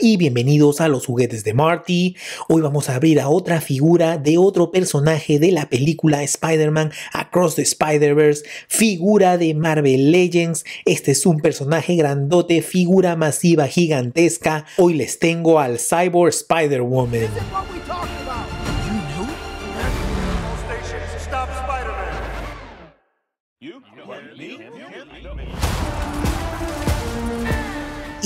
y bienvenidos a los juguetes de Marty. Hoy vamos a abrir a otra figura de otro personaje de la película Spider-Man Across the Spider-Verse, figura de Marvel Legends. Este es un personaje grandote, figura masiva gigantesca. Hoy les tengo al Cyborg Spider-Woman.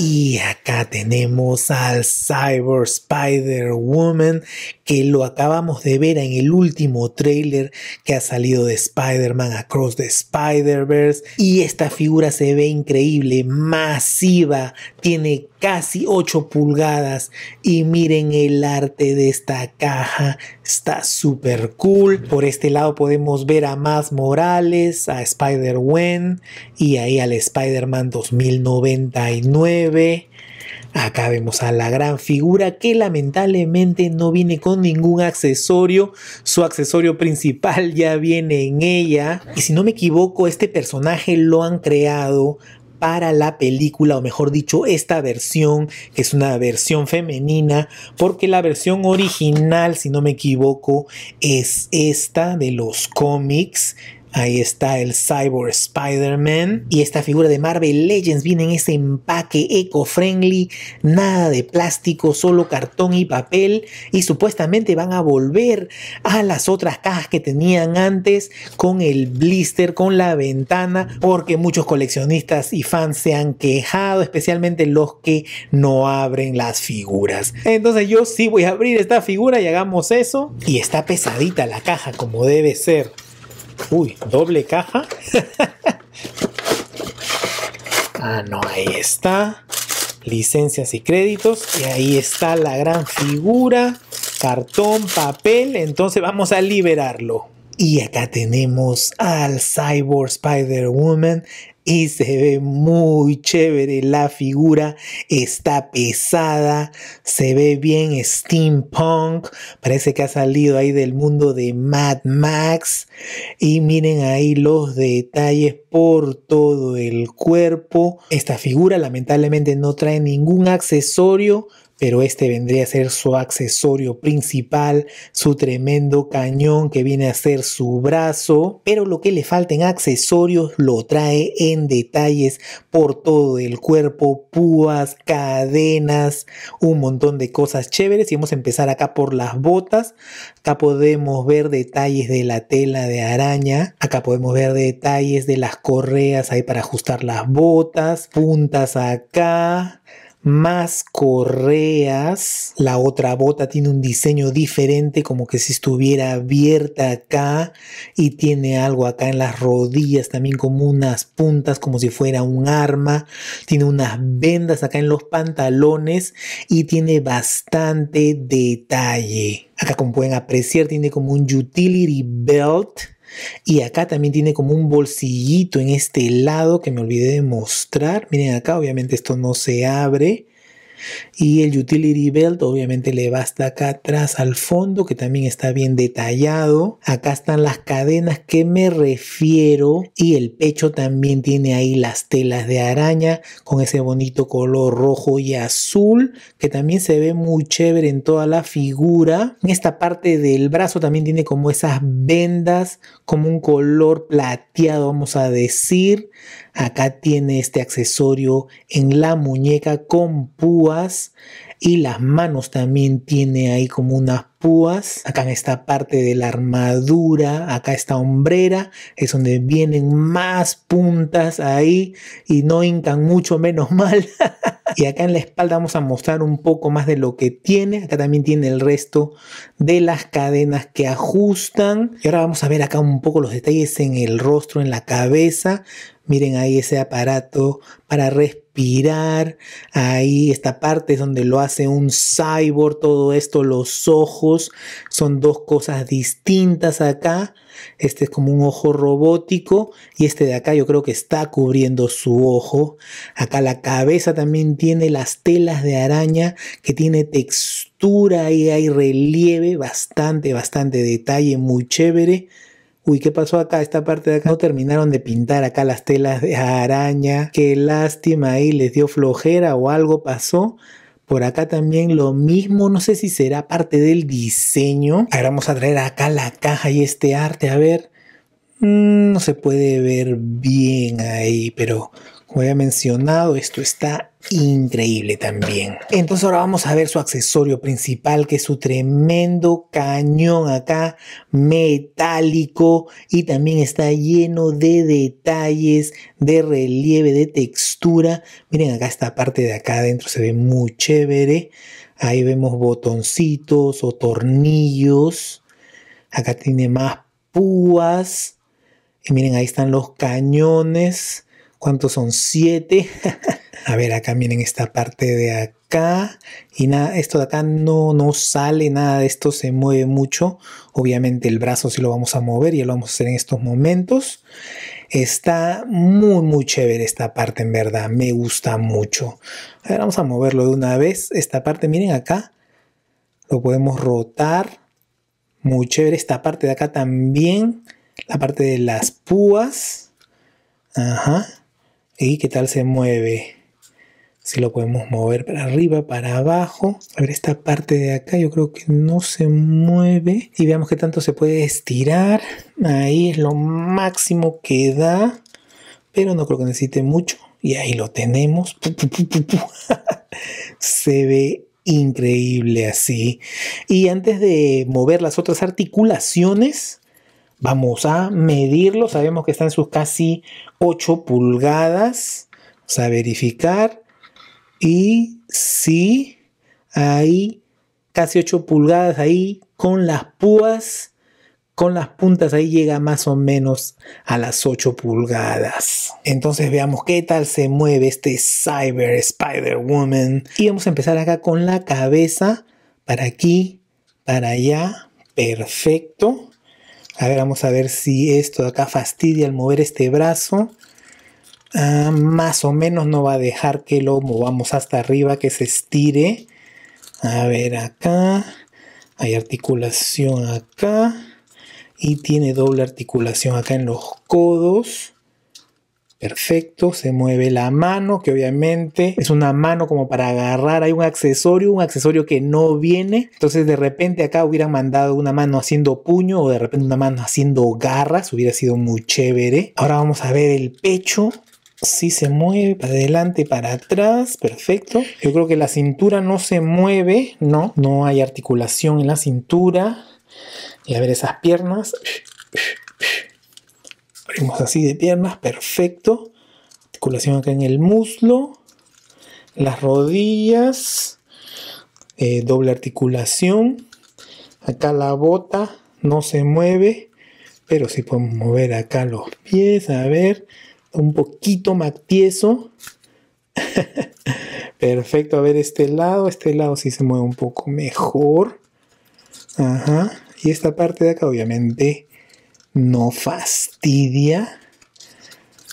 Y acá tenemos al Cyber Spider Woman que lo acabamos de ver en el último trailer que ha salido de Spider-Man Across the Spider-Verse. Y esta figura se ve increíble, masiva, tiene casi 8 pulgadas. Y miren el arte de esta caja, está súper cool. Por este lado podemos ver a más Morales, a Spider-Wen y ahí al Spider-Man 2099. Acá vemos a la gran figura que lamentablemente no viene con ningún accesorio. Su accesorio principal ya viene en ella. Y si no me equivoco, este personaje lo han creado para la película, o mejor dicho, esta versión, que es una versión femenina, porque la versión original, si no me equivoco, es esta de los cómics Ahí está el Cyborg Spider-Man. Y esta figura de Marvel Legends viene en ese empaque eco-friendly, nada de plástico, solo cartón y papel. Y supuestamente van a volver a las otras cajas que tenían antes con el blister, con la ventana, porque muchos coleccionistas y fans se han quejado, especialmente los que no abren las figuras. Entonces yo sí voy a abrir esta figura y hagamos eso. Y está pesadita la caja como debe ser. Uy, doble caja. ah, no, ahí está. Licencias y créditos. Y ahí está la gran figura. Cartón, papel. Entonces vamos a liberarlo. Y acá tenemos al Cyborg Spider-Woman y se ve muy chévere la figura, está pesada, se ve bien steampunk, parece que ha salido ahí del mundo de Mad Max y miren ahí los detalles por todo el cuerpo. Esta figura lamentablemente no trae ningún accesorio, pero este vendría a ser su accesorio principal, su tremendo cañón que viene a ser su brazo, pero lo que le falta en accesorios lo trae en detalles por todo el cuerpo, púas, cadenas, un montón de cosas chéveres y vamos a empezar acá por las botas, acá podemos ver detalles de la tela de araña, acá podemos ver detalles de las correas ahí para ajustar las botas, puntas acá, más correas. La otra bota tiene un diseño diferente, como que si estuviera abierta acá y tiene algo acá en las rodillas, también como unas puntas, como si fuera un arma. Tiene unas vendas acá en los pantalones y tiene bastante detalle. Acá como pueden apreciar tiene como un utility belt y acá también tiene como un bolsillito en este lado que me olvidé de mostrar. Miren acá, obviamente esto no se abre y el utility belt obviamente le va hasta acá atrás al fondo que también está bien detallado acá están las cadenas que me refiero y el pecho también tiene ahí las telas de araña con ese bonito color rojo y azul que también se ve muy chévere en toda la figura en esta parte del brazo también tiene como esas vendas como un color plateado vamos a decir acá tiene este accesorio en la muñeca con púas y las manos también tiene ahí como unas púas. Acá en esta parte de la armadura, acá esta hombrera, es donde vienen más puntas ahí y no hincan mucho, menos mal. y acá en la espalda vamos a mostrar un poco más de lo que tiene. Acá también tiene el resto de las cadenas que ajustan. Y ahora vamos a ver acá un poco los detalles en el rostro, en la cabeza. Miren ahí ese aparato para respirar Ahí esta parte es donde lo hace un cyborg, todo esto, los ojos, son dos cosas distintas acá. Este es como un ojo robótico y este de acá yo creo que está cubriendo su ojo. Acá la cabeza también tiene las telas de araña que tiene textura y hay relieve, bastante, bastante detalle, muy chévere uy, ¿qué pasó acá? Esta parte de acá no terminaron de pintar acá las telas de araña, qué lástima ahí, les dio flojera o algo pasó. Por acá también lo mismo, no sé si será parte del diseño. Ahora vamos a traer acá la caja y este arte, a ver. Mm, no se puede ver bien ahí, pero como había mencionado, esto está increíble también. Entonces ahora vamos a ver su accesorio principal, que es su tremendo cañón acá, metálico, y también está lleno de detalles, de relieve, de textura. Miren acá esta parte de acá adentro se ve muy chévere. Ahí vemos botoncitos o tornillos. Acá tiene más púas. Y miren, ahí están los cañones. ¿Cuántos son? Siete. a ver, acá miren esta parte de acá. Y nada, esto de acá no, no sale, nada de esto se mueve mucho. Obviamente el brazo sí lo vamos a mover, ya lo vamos a hacer en estos momentos. Está muy, muy chévere esta parte, en verdad. Me gusta mucho. A ver, vamos a moverlo de una vez. Esta parte, miren acá. Lo podemos rotar. Muy chévere. Esta parte de acá también. La parte de las púas. Ajá y qué tal se mueve. Si lo podemos mover para arriba, para abajo. A ver, esta parte de acá yo creo que no se mueve. Y veamos qué tanto se puede estirar. Ahí es lo máximo que da. Pero no creo que necesite mucho. Y ahí lo tenemos. se ve increíble así. Y antes de mover las otras articulaciones, Vamos a medirlo. Sabemos que está en sus casi 8 pulgadas. Vamos a verificar. Y sí, ahí casi 8 pulgadas ahí con las púas. Con las puntas ahí llega más o menos a las 8 pulgadas. Entonces veamos qué tal se mueve este Cyber Spider Woman. Y vamos a empezar acá con la cabeza. Para aquí, para allá. Perfecto. A ver, vamos a ver si esto de acá fastidia al mover este brazo. Ah, más o menos no va a dejar que lo movamos hasta arriba, que se estire. A ver acá. Hay articulación acá. Y tiene doble articulación acá en los codos. Perfecto, se mueve la mano, que obviamente es una mano como para agarrar. Hay un accesorio, un accesorio que no viene. Entonces de repente acá hubieran mandado una mano haciendo puño o de repente una mano haciendo garras. Hubiera sido muy chévere. Ahora vamos a ver el pecho. si se mueve para adelante, para atrás, perfecto. Yo creo que la cintura no se mueve, no, no hay articulación en la cintura. Y a ver esas piernas abrimos así de piernas, perfecto. Articulación acá en el muslo, las rodillas, eh, doble articulación. Acá la bota no se mueve, pero sí podemos mover acá los pies, a ver, un poquito más tieso. perfecto, a ver este lado, este lado sí se mueve un poco mejor. Ajá. Y esta parte de acá obviamente no fastidia.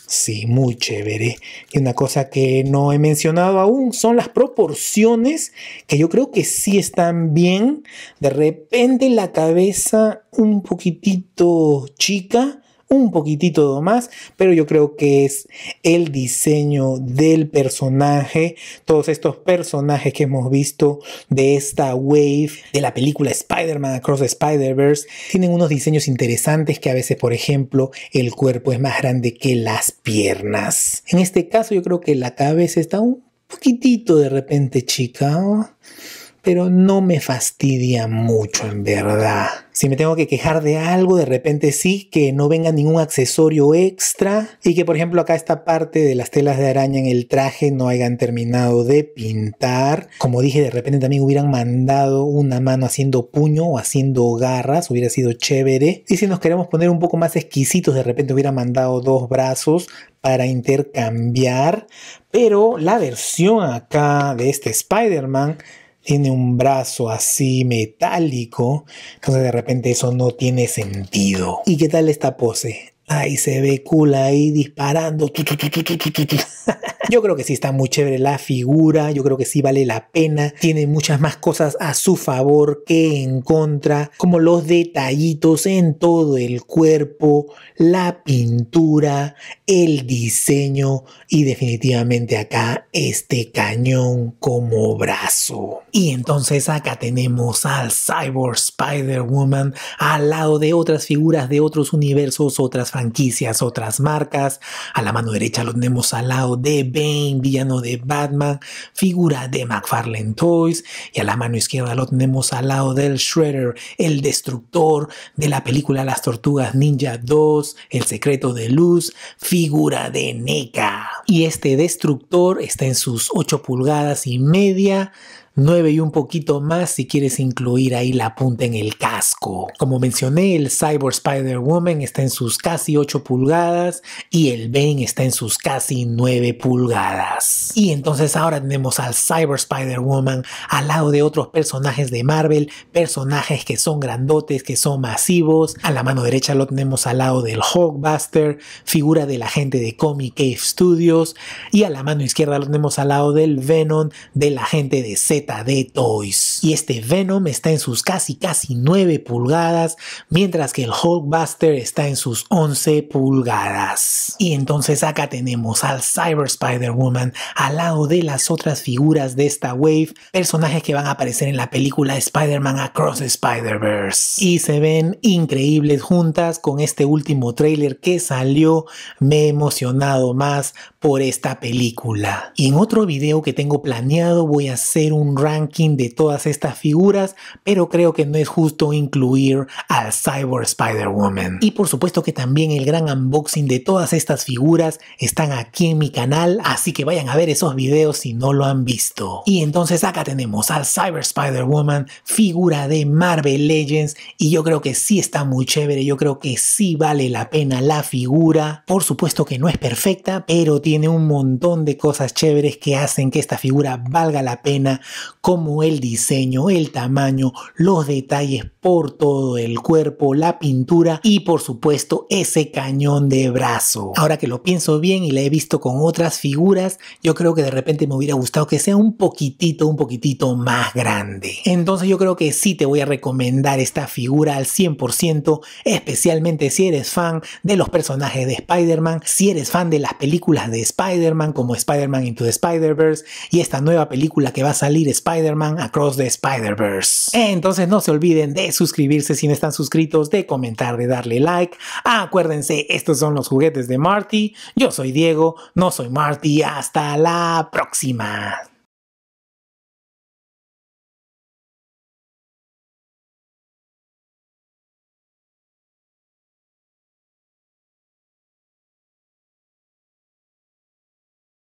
Sí, muy chévere. Y una cosa que no he mencionado aún son las proporciones, que yo creo que sí están bien. De repente la cabeza un poquitito chica, un poquitito más, pero yo creo que es el diseño del personaje, todos estos personajes que hemos visto de esta wave de la película Spider-Man Across the Spider-Verse, tienen unos diseños interesantes que a veces, por ejemplo, el cuerpo es más grande que las piernas. En este caso yo creo que la cabeza está un poquitito de repente chica pero no me fastidia mucho en verdad. Si me tengo que quejar de algo, de repente sí, que no venga ningún accesorio extra y que por ejemplo acá esta parte de las telas de araña en el traje no hayan terminado de pintar. Como dije, de repente también hubieran mandado una mano haciendo puño o haciendo garras, hubiera sido chévere. Y si nos queremos poner un poco más exquisitos, de repente hubiera mandado dos brazos para intercambiar. Pero la versión acá de este Spider-Man tiene un brazo así metálico, entonces de repente eso no tiene sentido. ¿Y qué tal esta pose? Ahí se ve cool ahí disparando. Yo creo que sí está muy chévere la figura, yo creo que sí vale la pena. Tiene muchas más cosas a su favor que en contra, como los detallitos en todo el cuerpo, la pintura, el diseño y definitivamente acá este cañón como brazo. Y entonces acá tenemos al Cyborg Spider-Woman al lado de otras figuras de otros universos, otras franquicias, otras marcas. A la mano derecha lo tenemos al lado de Bane, villano de Batman, figura de McFarlane Toys. Y a la mano izquierda lo tenemos al lado del Shredder, el destructor de la película Las Tortugas Ninja 2, El Secreto de Luz, figura de NECA. Y este destructor está en sus 8 pulgadas y media 9 y un poquito más si quieres incluir ahí la punta en el casco. Como mencioné, el Cyber Spider-Woman está en sus casi 8 pulgadas y el Bane está en sus casi 9 pulgadas. Y entonces ahora tenemos al Cyber Spider-Woman al lado de otros personajes de Marvel, personajes que son grandotes, que son masivos. A la mano derecha lo tenemos al lado del Hulkbuster, figura de la gente de Comic Cave Studios. Y a la mano izquierda lo tenemos al lado del Venom, de la gente de Z de Toys y este Venom está en sus casi casi 9 pulgadas, mientras que el Hulkbuster está en sus 11 pulgadas. Y entonces acá tenemos al Cyber Spider-Woman al lado de las otras figuras de esta wave, personajes que van a aparecer en la película Spider-Man Across Spider-Verse. Y se ven increíbles juntas con este último trailer que salió, me he emocionado más por esta película. Y en otro video que tengo planeado voy a hacer un ranking de todas estas estas figuras, pero creo que no es justo incluir al Cyber Spider-Woman. Y por supuesto que también el gran unboxing de todas estas figuras están aquí en mi canal, así que vayan a ver esos videos si no lo han visto. Y entonces acá tenemos al Cyber Spider-Woman, figura de Marvel Legends, y yo creo que sí está muy chévere, yo creo que sí vale la pena la figura. Por supuesto que no es perfecta, pero tiene un montón de cosas chéveres que hacen que esta figura valga la pena como él dice el tamaño, los detalles por todo el cuerpo, la pintura y por supuesto ese cañón de brazo. Ahora que lo pienso bien y la he visto con otras figuras, yo creo que de repente me hubiera gustado que sea un poquitito, un poquitito más grande. Entonces yo creo que sí te voy a recomendar esta figura al 100%, especialmente si eres fan de los personajes de Spider-Man, si eres fan de las películas de Spider-Man como Spider-Man Into the Spider-Verse y esta nueva película que va a salir Spider-Man Across the Spider-Verse. Entonces no se olviden de suscribirse si no están suscritos, de comentar, de darle like. Ah, acuérdense, estos son los juguetes de Marty. Yo soy Diego, no soy Marty. Hasta la próxima.